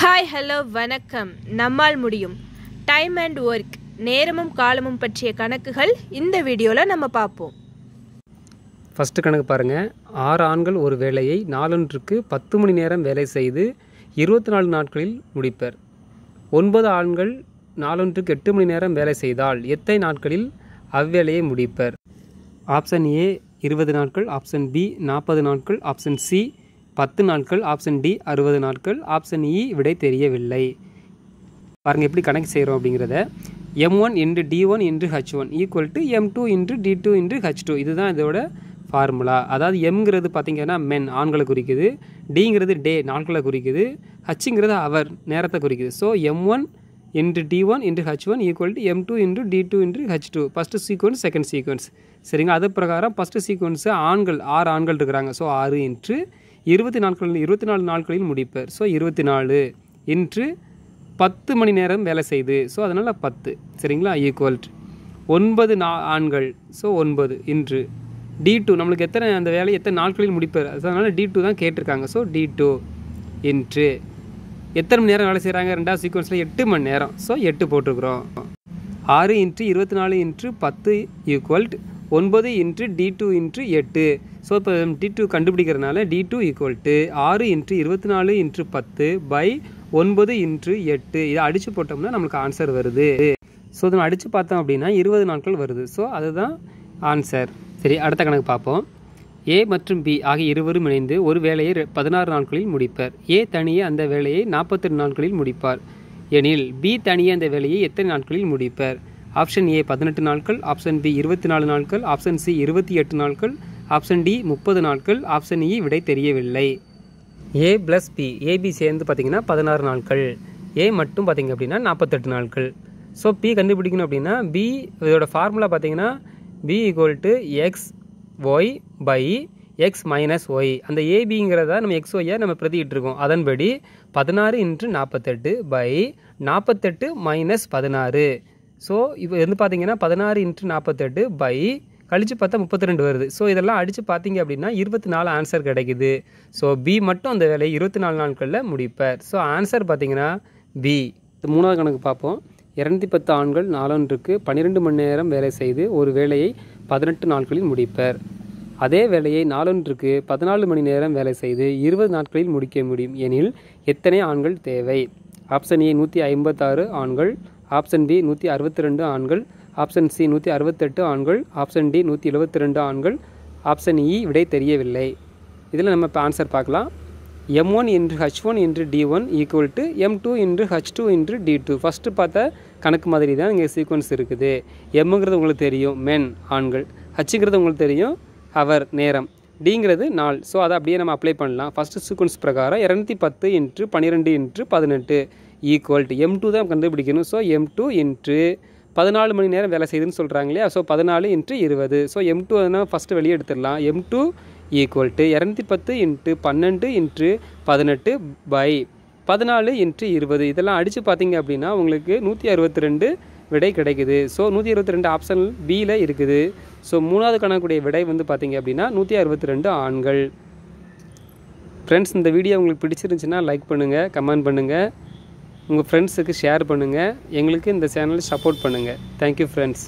hi hello வணக்கம் நம்மால் முடியும் டைம் அண்ட் ஒர்க் நேரமும் காலமும் பற்றிய கணக்குகள் இந்த வீடியோவில் நம்ம பார்ப்போம் ஃபஸ்ட்டு கணக்கு பாருங்கள் ஆறு ஆண்கள் ஒரு வேலையை நாலொன்றுக்கு பத்து மணி நேரம் வேலை செய்து இருபத்தி நாலு நாட்களில் முடிப்பர் ஒன்பது ஆண்கள் நாலொன்றுக்கு எட்டு மணி நேரம் வேலை செய்தால் எத்தனை நாட்களில் அவ்வேலையை முடிப்பர் ஆப்ஷன் ஏ இருபது நாட்கள் ஆப்ஷன் பி நாற்பது நாட்கள் ஆப்ஷன் சி பத்து நாட்கள் ஆப்ஷன் டி அறுபது நாட்கள் ஆப்ஷன் இ e விடை தெரியவில்லை பாருங்கள் எப்படி கணக்கு செய்கிறோம் அப்படிங்கிறத M one into T one into H one equal to M two into T two into H two இதுதான் இதோட ஃபார்முலா அதாவது எம்ங்கிறது பார்த்திங்கன்னா மென் ஆண்களை குறிக்குது டிங்கிறது டே நாட்களை குறிக்குது ஹச்சுங்கிறது அவர் நேரத்தை குறிக்குது so M one into T one into H one equal to M two into T two into H two first sequence second sequence சரிங்க அது பிரகாரம் ஃபஸ்ட்டு சீக்வன்ஸு ஆண்கள் ஆறு ஆண்கள் இருக்கிறாங்க ஸோ ஆறு இன்ட்டு இருபத்தி நாட்களில் இருபத்தி நாலு நாட்களில் முடிப்பர் ஸோ இருபத்தி நாலு இன்று பத்து மணி நேரம் வேலை செய்து ஸோ அதனால் பத்து சரிங்களா ஈக்குவல் ஒன்பது நா ஆண்கள் ஸோ ஒன்பது இன்று டி டூ நம்மளுக்கு எத்தனை அந்த வேலையை எத்தனை நாட்களில் முடிப்பார் அதனால் டி டூ தான் கேட்டிருக்காங்க ஸோ டி டூ இன்று எத்தனை மணி நேரம் வேலை செய்கிறாங்க ரெண்டாவது சீக்வன்ஸில் எட்டு மணி நேரம் ஸோ எட்டு போட்டிருக்கிறோம் ஆறு இன்ட்டு இருபத்தி நாலு இன்ட்டு பத்து ஈக்குவல்ட் ஒன்பது இன்ட்டு டி டூ இன்ட்டு எட்டு ஸோ இப்போ டி டூ கண்டுபிடிக்கிறதுனால டி டூ ஈக்குவல் டு ஆறு இன்ட்டு இருபத்தி நாலு இன்ட்டு பத்து பை ஒன்பது இன்ட்டு எட்டு இதை அடித்து போட்டோம்னா நம்மளுக்கு ஆன்சர் வருது ஸோ இதை அடித்து பார்த்தோம் அப்படின்னா இருபது நாட்கள் வருது ஸோ அதுதான் ஆன்சர் சரி அடுத்த கணக்கு பார்ப்போம் ஏ மற்றும் பி ஆகிய இருவரும் இணைந்து ஒரு வேலையை பதினாறு நாட்களில் முடிப்பர் ஏ தனியே அந்த வேலையை நாற்பத்தெட்டு நாட்களில் முடிப்பார் எனில் பி தனியே அந்த வேலையை எத்தனை நாட்களில் முடிப்பர் ஆப்ஷன் ஏ பதினெட்டு நாட்கள் ஆப்ஷன் பி இருபத்தி நாலு நாட்கள் ஆப்ஷன் சி இருபத்தி எட்டு நாட்கள் ஆப்ஷன் டி முப்பது நாட்கள் ஆப்ஷன் இ விடை தெரியவில்லை ஏ ப்ளஸ் பி ஏபி சேர்ந்து பார்த்திங்கன்னா பதினாறு நாட்கள் ஏ மட்டும் பார்த்திங்க அப்படின்னா நாற்பத்தெட்டு நாட்கள் ஸோ பி கண்டுபிடிக்கணும் அப்படின்னா பி இதோட ஃபார்முலா பார்த்திங்கன்னா P equal to X Y by X minus Y அந்த ஏபிங்கிறத நம்ம எக்ஸ் ஒய்யை நம்ம பிரதிக்கிட்டுருக்கோம் அதன்படி பதினாறு இன்ட்டு நாற்பத்தெட்டு பை நாற்பத்தெட்டு மைனஸ் பதினாறு ஸோ இப்போ வந்து பார்த்தீங்கன்னா பதினாறு இன்ட்டு நாற்பத்தெட்டு பை கழித்து பார்த்தா முப்பத்தி ரெண்டு வருது ஸோ இதெல்லாம் அடித்து பார்த்தீங்க அப்படின்னா இருபத்தி நாலு ஆன்சர் கிடைக்குது ஸோ பி மட்டும் அந்த வேலையை இருபத்தி நாலு நாட்களில் முடிப்பார் ஸோ ஆன்சர் பார்த்தீங்கன்னா பி மூணாவது கணக்கு பார்ப்போம் இரநூத்தி பத்து ஆண்கள் நாலொன்றுக்கு பன்னிரெண்டு மணி நேரம் வேலை செய்து ஒரு வேலையை பதினெட்டு நாட்களில் முடிப்பர் அதே வேலையை நாலொன்றுக்கு பதினாலு மணி நேரம் வேலை செய்து இருபது நாட்களில் முடிக்க முடியும் எனில் எத்தனை ஆண்கள் தேவை ஆப்ஷன் ஏ நூற்றி ஐம்பத்தாறு ஆண்கள் ஆப்ஷன் பி நூற்றி அறுபத்தி ரெண்டு ஆண்கள் ஆப்ஷன் சி நூற்றி அறுபத்தெட்டு ஆண்கள் ஆப்ஷன் டி நூற்றி எழுபத்தி ரெண்டு ஆண்கள் ஆப்ஷன் இ விடை தெரியவில்லை இதில் நம்ம இப்போ ஆன்சர் பார்க்கலாம் M one into H one into T one equal to M two into H two into T two first பார்த்த கணக்கு மாதிரி தான் இங்கே சீக்வன்ஸ் இருக்குது எம்ங்கிறது உங்களுக்கு தெரியும் மென் ஆண்கள் ஹச்சுங்கிறது உங்களுக்கு தெரியும் அவர் நேரம் டிங்கிறது நாள் ஸோ அதை அப்படியே நம்ம அப்ளை பண்ணலாம் ஃபஸ்ட்டு சீக்வன்ஸ் பிரகாரம் இரநூத்தி பத்து இன்று பன்னிரெண்டு இன்று பதினெட்டு ஈக்குவல் டு எம் டூ தான் கண்டுபிடிக்கணும் ஸோ எம் டூ இன்ட்டு பதினாலு மணி நேரம் வேலை செய்யுதுன்னு சொல்கிறாங்க இல்லையா ஸோ பதினாலு இன்ட்டு இருபது ஸோ எம் டூ அதனால் ஃபஸ்ட்டு வெளியே எடுத்துடலாம் எம் டூ ஈக்குவல் டு இரநூத்தி பத்து இன்ட்டு பன்னெண்டு இன்ட்டு பதினெட்டு பை பதினாலு இன்ட்டு இருபது இதெல்லாம் அடித்து பார்த்தீங்க அப்படின்னா உங்களுக்கு நூற்றி அறுபத்தி ரெண்டு விடை கிடைக்குது ஸோ நூற்றி இருபத்தி ரெண்டு ஆப்ஷன் பியில் இருக்குது ஸோ மூணாவது கணக்குடைய விடை வந்து பார்த்திங்க அப்படின்னா நூற்றி அறுபத்தி ரெண்டு ஆண்கள் ஃப்ரெண்ட்ஸ் இந்த வீடியோ உங்களுக்கு பிடிச்சிருந்துச்சுன்னா லைக் பண்ணுங்கள் கமெண்ட் பண்ணுங்கள் உங்கள் ஃப்ரெண்ட்ஸுக்கு ஷேர் பண்ணுங்கள் எங்களுக்கு இந்த சேனலை சப்போர்ட் பண்ணுங்கள் தேங்க்யூ ஃப்ரெண்ட்ஸ்